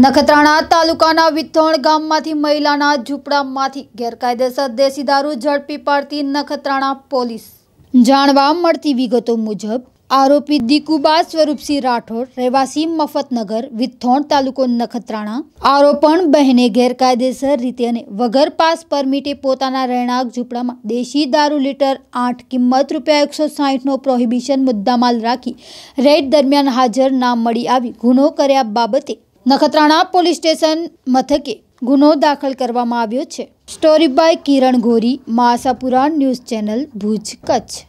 નખત્રાણા તાલુકાના વિથોણ ગામમાંથી મહિલાના ઝૂંપડામાંથી ગેરકાયદેસર દેશી દારૂ ઝડપી પાડતી નખત્રાણા પોલીસ જાણવા મળતી વિગતો મુજબ આરોપી દીકુબા સ્વરૂપસિંહ રાઠોડ રહેવાસી મફતનગર વિથોણ તાલુકો નખત્રાણા આરોપણ બહેને ગેરકાયદેસર રીતે અને વગર પાસ પરમિટે પોતાના રહેણાંક ઝૂંપડામાં દેશી દારૂ લીટર આઠ કિંમત રૂપિયા એકસો સાહીઠનો પ્રોહિબિશન મુદ્દામાલ રાખી રેડ દરમિયાન હાજર ના મળી આવી ગુનો કર્યા બાબતે નખત્રાણા પોલીસ સ્ટેશન મથકે ગુનો દાખલ કરવામાં આવ્યો છે story by Kiran Ghori Masapura news channel Bhuj Kutch